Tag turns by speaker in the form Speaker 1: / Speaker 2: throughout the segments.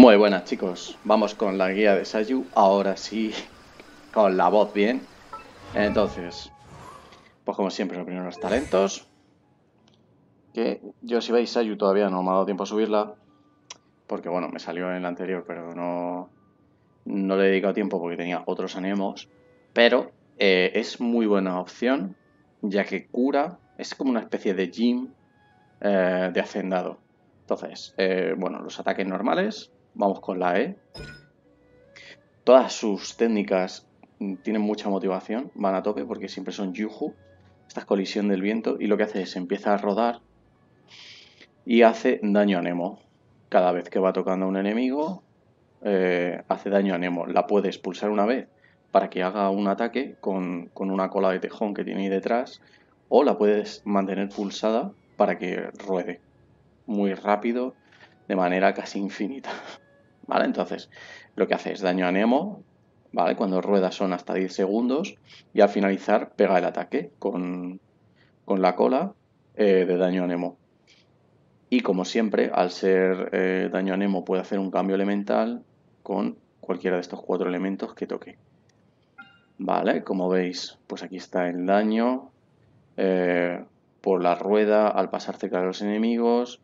Speaker 1: Muy buenas chicos, vamos con la guía de Sayu, ahora sí, con la voz bien. Entonces, pues como siempre, los primeros talentos. Que yo si veis Sayu todavía no me ha dado tiempo a subirla, porque bueno, me salió en el anterior, pero no, no le he dedicado tiempo porque tenía otros anemos. Pero eh, es muy buena opción, ya que cura, es como una especie de gym eh, de hacendado. Entonces, eh, bueno, los ataques normales, Vamos con la E. Todas sus técnicas tienen mucha motivación, van a tope porque siempre son Yuhu. Esta es colisión del viento y lo que hace es empieza a rodar y hace daño a Nemo. Cada vez que va tocando a un enemigo, eh, hace daño a Nemo. La puedes pulsar una vez para que haga un ataque con, con una cola de tejón que tiene ahí detrás o la puedes mantener pulsada para que ruede muy rápido de manera casi infinita. ¿vale? Entonces, lo que hace es daño a Nemo, ¿vale? Cuando rueda son hasta 10 segundos y al finalizar pega el ataque con, la cola eh, de daño a Nemo. Y como siempre, al ser eh, daño a Nemo puede hacer un cambio elemental con cualquiera de estos cuatro elementos que toque. Vale, como veis, pues aquí está el daño eh, por la rueda al pasar cerca de los enemigos,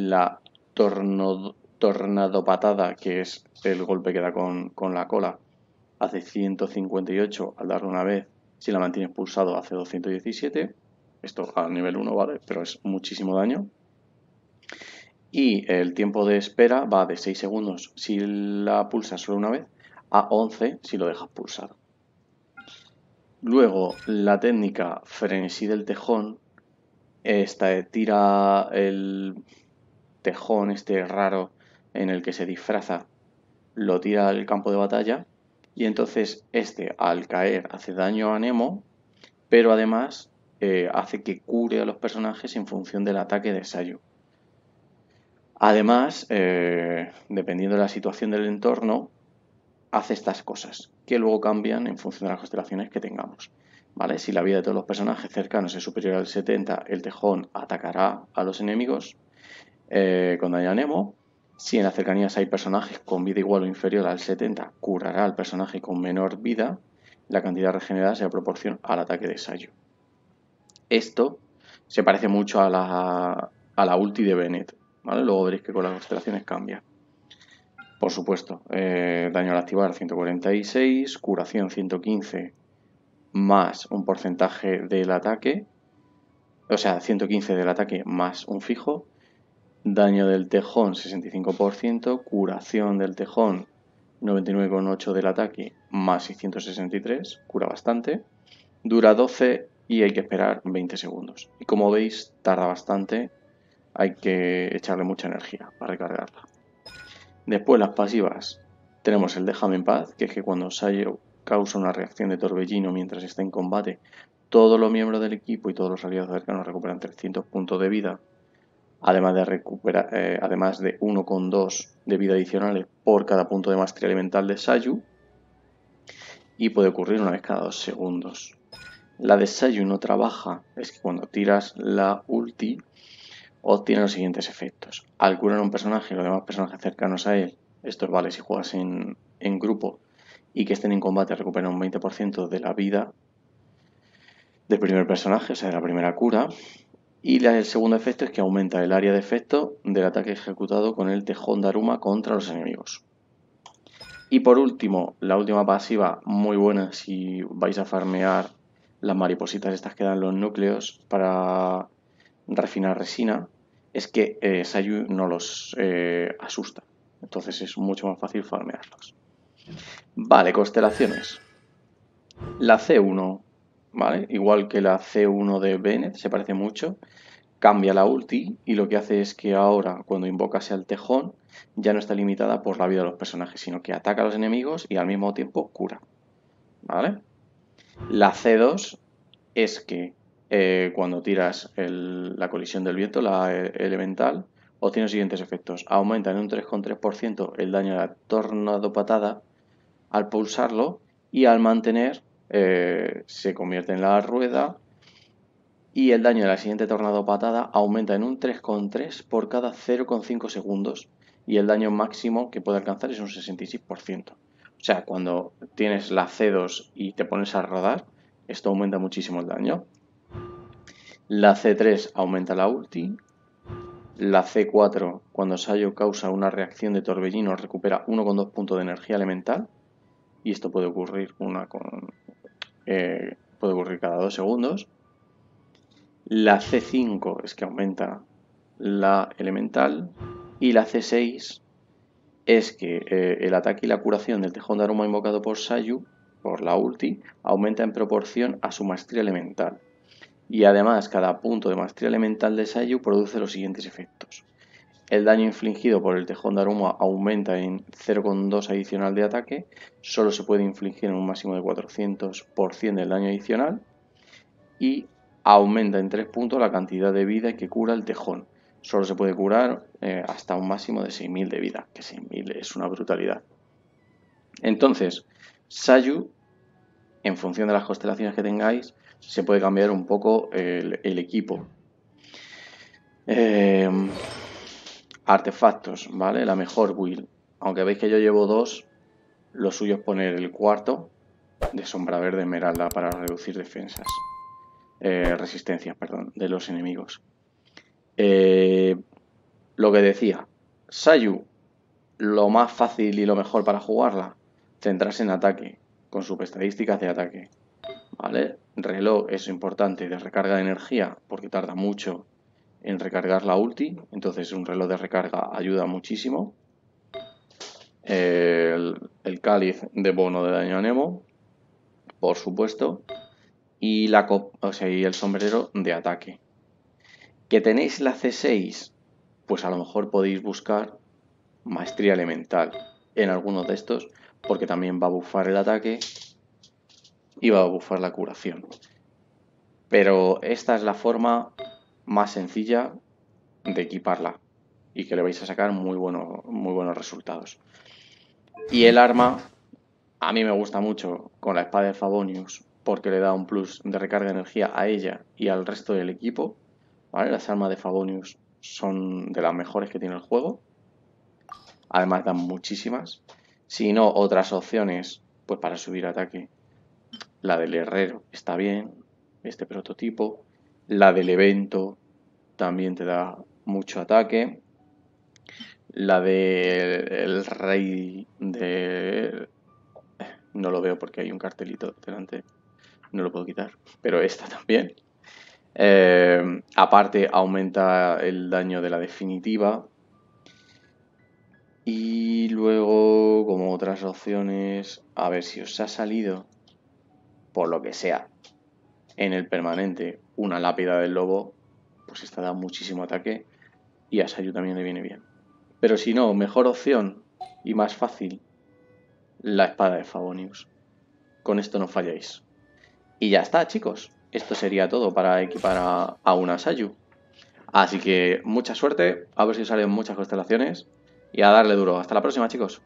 Speaker 1: la tornado tornado patada, que es el golpe que da con, la cola, hace 158 al darle una vez. Si la mantienes pulsado hace 217. Esto a nivel 1, ¿vale? Pero es muchísimo daño. Y el tiempo de espera va de 6 segundos si la pulsas solo una vez a 11 si lo dejas pulsar. Luego, la técnica frenesí del tejón. Esta eh, tira el tejón este raro en el que se disfraza lo tira al campo de batalla y entonces este al caer hace daño a Nemo, pero además eh, hace que cure a los personajes en función del ataque de Sayu Además, eh, dependiendo de la situación del entorno, hace estas cosas, que luego cambian en función de las constelaciones que tengamos. ¿Vale? Si la vida de todos los personajes cercanos es superior al 70, el tejón atacará a los enemigos eh, con daño a Nemo. Si en las cercanías hay personajes con vida igual o inferior al 70, curará al personaje con menor vida. La cantidad regenerada se proporciona al ataque de Sayo. Esto se parece mucho a la, a ulti de Bennett. ¿vale? Luego veréis que con las constelaciones cambia. Por supuesto, eh, daño al activar 146, curación 115 más un porcentaje del ataque, o sea, 115 del ataque más un fijo, daño del tejón 65%, curación del tejón 99,8 del ataque más 663, cura bastante, dura 12 y hay que esperar 20 segundos. Y como veis, tarda bastante, hay que echarle mucha energía para recargarla. Después las pasivas, tenemos el déjame en paz, que es que cuando Sayo causa una reacción de torbellino mientras está en combate, todos los miembros del equipo y todos los aliados cercanos recuperan 300 puntos de vida además de, recuperar, eh, además de 1,2 de vida adicionales por cada punto de maestría elemental de Sayu. Y puede ocurrir una vez cada dos segundos. La de Sayu no trabaja, es que cuando tiras la ulti obtiene los siguientes efectos. Al curar a un personaje y los demás personajes cercanos a él, estos vale si juegas en, en grupo y que estén en combate recuperan un 20% de la vida del primer personaje, o sea, de la primera cura. Y el segundo efecto es que aumenta el área de efecto del ataque ejecutado con el tejón de Aruma contra los enemigos. Y por último, la última pasiva, muy buena si vais a farmear las maripositas estas que dan los núcleos para refinar resina, es que eh, Sayu no los eh, asusta. Entonces es mucho más fácil farmearlos. Vale, constelaciones. La C1 ¿vale? Igual que la C1 de Bennett, se parece mucho. Cambia la ulti y lo que hace es que ahora, cuando invocase al tejón, ya no está limitada por la vida de los personajes, sino que ataca a los enemigos y al mismo tiempo cura. ¿Vale? La C2 es que eh, cuando tiras la colisión del viento, la eh, elemental, obtiene los siguientes efectos. Aumenta en un 3,3% el daño de la patada al pulsarlo y al mantener eh, se convierte en la rueda y el daño de la siguiente tornado patada aumenta en un 3,3 por cada 0,5 segundos y el daño máximo que puede alcanzar es un 66%. O sea, cuando tienes la C2 y te pones a rodar, esto aumenta muchísimo el daño. La C3 aumenta la ulti. La C4, cuando Sayo causa una reacción de torbellino, recupera 1,2 puntos de energía elemental. Y esto puede ocurrir una con eh, puede ocurrir cada dos segundos. La C5 es que aumenta la elemental. Y la C6 es que eh, el ataque y la curación del tejón de aroma invocado por Sayu, por la ulti, aumenta en proporción a su maestría elemental. Y además cada punto de maestría elemental de Sayu produce los siguientes efectos. El daño infligido por el tejón de aroma aumenta en 0,2 adicional de ataque, solo se puede infligir en un máximo de 400% del daño adicional y aumenta en 3 puntos la cantidad de vida que cura el tejón. Solo se puede curar eh, hasta un máximo de 6.000 de vida, que 6.000 es una brutalidad. Entonces, Sayu, en función de las constelaciones que tengáis, se puede cambiar un poco el, el equipo. Eh, artefactos, ¿vale? La mejor Will, Aunque veis que yo llevo dos, lo suyo es poner el cuarto de sombra verde esmeralda para reducir defensas. Eh, resistencias, perdón, de los enemigos. Eh, lo que decía, Sayu, lo más fácil y lo mejor para jugarla, centrarse en ataque, con subestadísticas de ataque. ¿Vale? Reloj es importante de recarga de energía, porque tarda mucho en recargar la ulti, entonces un reloj de recarga ayuda muchísimo. El, cáliz de bono de daño a Nemo, por supuesto, y, la el sombrero de ataque. ¿Que tenéis la C6? Pues a lo mejor podéis buscar maestría elemental en alguno de estos, porque también va a bufar el ataque y va a bufar la curación. Pero esta es la forma más sencilla de equiparla y que le vais a sacar muy, muy buenos resultados. Y el arma, a mí me gusta mucho con la espada de Fabonius porque le da un plus de recarga de energía a ella y al resto del equipo. Las armas de Fabonius son de las mejores que tiene el juego. Además dan muchísimas. Si no, otras opciones, pues para subir ataque. La del herrero está bien, este prototipo. La del evento también te da mucho ataque. La del el rey de... No lo veo porque hay un cartelito delante. No lo puedo quitar. Pero esta también. Eh, aparte aumenta el daño de la definitiva. Y luego, como otras opciones, a ver si os ha salido. Por lo que sea en el permanente una lápida del lobo, pues está da muchísimo ataque y a Sayu también le viene bien. Pero si no, mejor opción y más fácil, la espada de Favonius. Con esto no falláis. Y ya está, chicos. Esto sería todo para equipar a, un una Sayu. Así que mucha suerte, a ver si salen muchas constelaciones y a darle duro. Hasta la próxima, chicos.